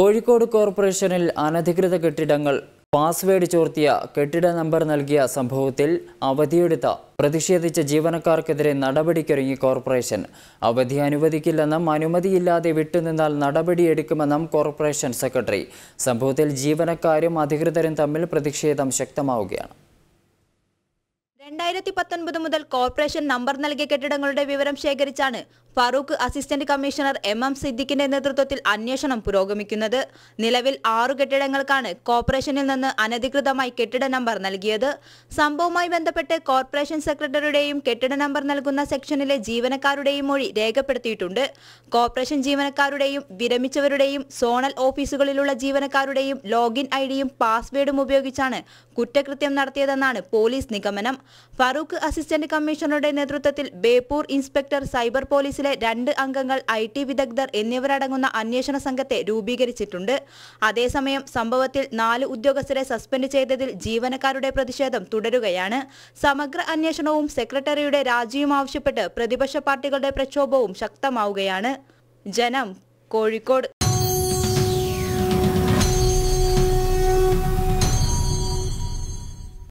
കോഴിക്കോട് കോർപ്പറേഷനിൽ അനധികൃത കെട്ടിടങ്ങൾ പാസ്വേഡ് ചോർത്തിയ കെട്ടിട നമ്പർ നൽകിയ സംഭവത്തിൽ അവധിയെടുത്ത പ്രതിഷേധിച്ച ജീവനക്കാർക്കെതിരെ നടപടിക്കൊരുങ്ങി കോർപ്പറേഷൻ അവധി അനുവദിക്കില്ലെന്നും അനുമതിയില്ലാതെ വിട്ടുനിന്നാൽ നടപടിയെടുക്കുമെന്നും കോർപ്പറേഷൻ സെക്രട്ടറി സംഭവത്തിൽ ജീവനക്കാരും അധികൃതരും തമ്മിൽ പ്രതിഷേധം ശക്തമാവുകയാണ് രണ്ടായിരത്തി പത്തൊൻപത് മുതൽ കോർപ്പറേഷൻ നമ്പർ നൽകിയ കെട്ടിടങ്ങളുടെ വിവരം ശേഖരിച്ചാണ് Farooq assistant commissioner M M സിദ്ദിഖിന്റെ നേതൃത്വത്തിൽ അന്വേഷണം പുരോഗമിക്കുന്നത് നിലവിൽ ആറു കെട്ടിടങ്ങൾക്കാണ് കോർപ്പറേഷനിൽ നിന്ന് അനധികൃതമായി കെട്ടിട നമ്പർ നൽകിയത് സംഭവവുമായി ബന്ധപ്പെട്ട് കോർപ്പറേഷൻ സെക്രട്ടറിയുടെയും കെട്ടിട നമ്പർ നൽകുന്ന സെക്ഷനിലെ ജീവനക്കാരുടെയും മൊഴി രേഖപ്പെടുത്തിയിട്ടുണ്ട് കോർപ്പറേഷൻ ജീവനക്കാരുടെയും വിരമിച്ചവരുടെയും സോണൽ ഓഫീസുകളിലുള്ള ജീവനക്കാരുടെയും ലോഗിൻ ഐഡിയും പാസ്വേഡും ഉപയോഗിച്ചാണ് കുറ്റകൃത്യം നടത്തിയതെന്നാണ് പോലീസ് നിഗമനം ഫറൂഖ് അസിസ്റ്റന്റ് കമ്മീഷണറുടെ നേതൃത്വത്തിൽ ബേപ്പൂർ ഇൻസ്പെക്ടർ സൈബർ പോലീസിലെ രണ്ട് അംഗങ്ങൾ ഐ ടി വിദഗ്ധർ എന്നിവരടങ്ങുന്ന അന്വേഷണ സംഘത്തെ രൂപീകരിച്ചിട്ടുണ്ട് അതേസമയം സംഭവത്തിൽ നാല് ഉദ്യോഗസ്ഥരെ സസ്പെൻഡ് ചെയ്തതിൽ ജീവനക്കാരുടെ പ്രതിഷേധം തുടരുകയാണ് സമഗ്ര അന്വേഷണവും സെക്രട്ടറിയുടെ രാജിയും ആവശ്യപ്പെട്ട് പ്രതിപക്ഷ പാർട്ടികളുടെ പ്രക്ഷോഭവും ശക്തമാവുകയാണ് ജനം കോഴിക്കോട്